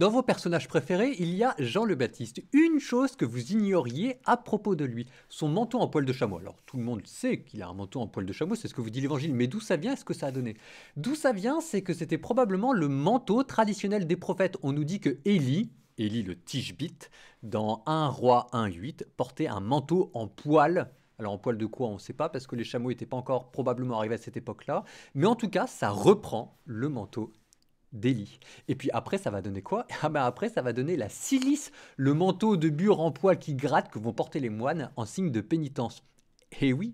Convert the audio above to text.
Dans vos personnages préférés, il y a Jean le Baptiste. Une chose que vous ignoriez à propos de lui, son manteau en poil de chameau. Alors tout le monde sait qu'il a un manteau en poil de chameau, c'est ce que vous dit l'évangile, mais d'où ça vient Est-ce que ça a donné D'où ça vient, c'est que c'était probablement le manteau traditionnel des prophètes. On nous dit que Élie, Élie le Tishbite, dans 1 roi 1.8, portait un manteau en poil alors en poil de quoi on ne sait pas parce que les chameaux n'étaient pas encore probablement arrivés à cette époque-là. Mais en tout cas, ça reprend le manteau délit. Et puis après, ça va donner quoi Ah ben après, ça va donner la silice, le manteau de bure en poil qui gratte que vont porter les moines en signe de pénitence. Eh oui,